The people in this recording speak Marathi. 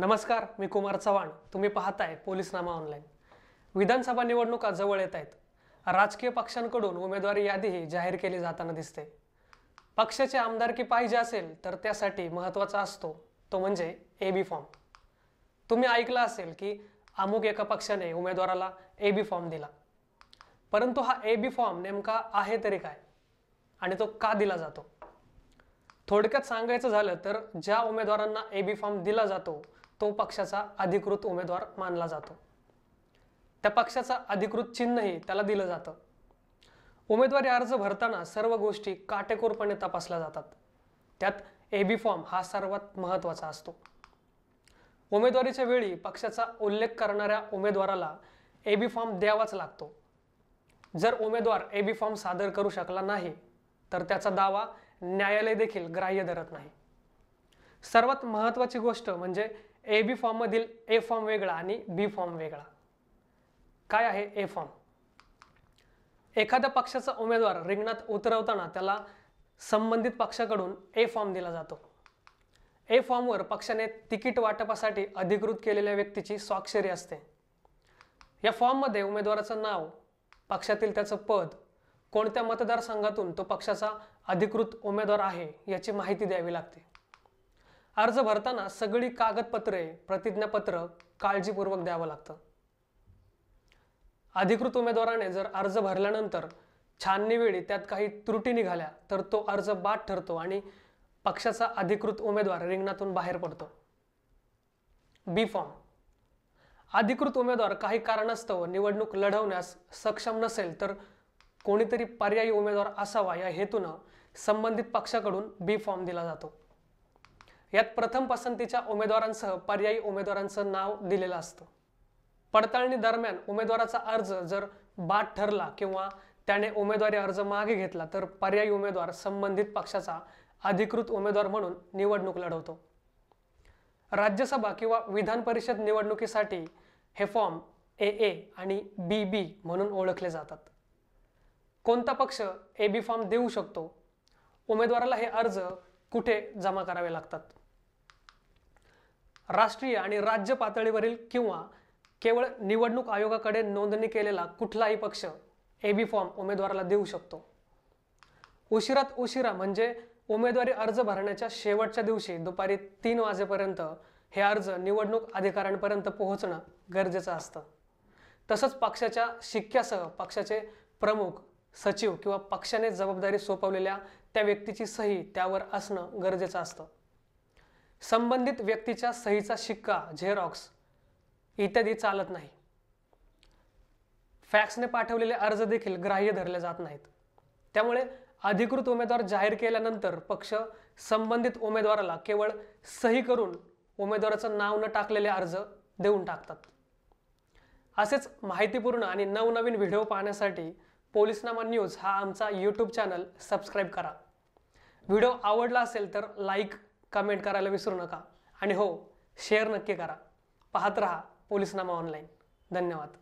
नमस्कार मी कुमार चव्हाण तुम्ही पाहताय पोलीसनामा ऑनलाईन विधानसभा निवडणुका जवळ येत आहेत राजकीय पक्षांकडून उमेदवारी यादीही जाहीर केली जाताना दिसते पक्षाची आमदारकी पाहिजे असेल तर त्यासाठी महत्त्वाचा असतो तो म्हणजे ए बी फॉर्म तुम्ही ऐकलं असेल की अमुक एका पक्षाने उमेदवाराला ए बी फॉर्म दिला परंतु हा ए बी फॉर्म नेमका आहे तरी काय आणि तो का दिला जातो थोडक्यात सांगायचं झालं तर ज्या उमेदवारांना ए बी फॉर्म दिला जातो तो पक्षाचा अधिकृत उमेदवार मानला जातो त्या पक्षाचा अधिकृत चिन्हही त्याला दिलं जातं उमेदवारी अर्ज भरताना सर्व गोष्टी काटेकोरपणे तपासल्या जातात त्यात ए बी फॉर्म हा सर्वात महत्त्वाचा असतो उमेदवारीच्या वेळी पक्षाचा उल्लेख करणाऱ्या उमेदवाराला ए बी फॉर्म द्यावाच लागतो जर उमेदवार ए बी फॉर्म सादर करू शकला नाही तर त्याचा दावा न्यायालय देखील ग्राह्य धरत नाही सर्वात महत्त्वाची गोष्ट म्हणजे ए बी फॉर्ममधील ए फॉर्म वेगळा आणि बी फॉर्म वेगळा काय आहे ए फॉर्म एखाद्या पक्षाचा उमेदवार रिंगणात उतरवताना त्याला संबंधित पक्षाकडून ए फॉर्म दिला जातो ए फॉर्मवर पक्षाने तिकीट वाटपासाठी अधिकृत केलेल्या व्यक्तीची स्वाक्षरी असते या फॉर्ममध्ये उमेदवाराचं नाव पक्षातील त्याचं पद कोणत्या मतदारसंघातून तो पक्षाचा अधिकृत उमेदवार आहे याची माहिती द्यावी लागते अर्ज भरताना सगळी कागदपत्रे प्रतिज्ञापत्र काळजीपूर्वक द्यावं लागतं अधिकृत उमेदवाराने जर अर्ज भरल्यानंतर छाननीवेळी त्यात काही त्रुटी निघाल्या तर तो अर्ज बाद ठरतो आणि पक्षाचा अधिकृत उमेदवार रिंगणातून बाहेर पडतो बी फॉर्म अधिकृत उमेदवार काही कारणास्तव निवडणूक लढवण्यास सक्षम नसेल तर कोणीतरी पर्यायी उमेदवार असावा या हेतूनं संबंधित पक्षाकडून बी फॉर्म दिला जातो यात प्रथम पसंतीच्या उमेदवारांसह पर्यायी उमेदवारांचं नाव दिलेलं असतं पडताळणी दरम्यान उमेदवाराचा अर्ज जर बाद ठरला किंवा त्याने उमेदवारी अर्ज मागे घेतला तर पर्यायी उमेदवार संबंधित पक्षाचा अधिकृत उमेदवार म्हणून निवडणूक लढवतो राज्यसभा किंवा विधान परिषद निवडणुकीसाठी हे फॉर्म ए ए आणि बी बी म्हणून ओळखले जातात कोणता पक्ष ए बी फॉर्म देऊ शकतो उमेदवाराला हे अर्ज कुठे जमा करावे लागतात राष्ट्रीय आणि राज्य पातळीवरील किंवा केवळ निवडणूक आयोगाकडे नोंदणी केलेला कुठलाही पक्ष ए बी फॉर्म उमेदवाराला देऊ शकतो उशिरात उशिरा म्हणजे उमेदवारी अर्ज भरण्याच्या शेवटच्या दिवशी दुपारी तीन वाजेपर्यंत हे अर्ज निवडणूक अधिकाऱ्यांपर्यंत पोहोचणं गरजेचं असतं तसंच पक्षाच्या शिक्क्यासह पक्षाचे प्रमुख सचिव किंवा पक्षाने जबाबदारी सोपवलेल्या त्या व्यक्तीची सही त्यावर असणं गरजेचं असतं संबंधित व्यक्तीच्या सहीचा शिक्का झेरॉक्स इत्यादी चालत नाही फॅक्सने पाठवलेले अर्ज देखील ग्राह्य धरले जात नाहीत त्यामुळे अधिकृत उमेदवार जाहीर केल्यानंतर पक्ष संबंधित उमेदवाराला केवळ सही करून उमेदवाराचं नाव न टाकलेले अर्ज देऊन टाकतात असेच माहितीपूर्ण आणि नवनवीन व्हिडिओ पाहण्यासाठी पोलिसनामा न्यूज हा आमचा यूट्यूब चॅनल सबस्क्राईब करा व्हिडिओ आवडला असेल तर लाईक कमेंट करायला विसरू नका आणि हो शेअर नक्की करा पाहत रहा पोलिसनामा ऑनलाईन धन्यवाद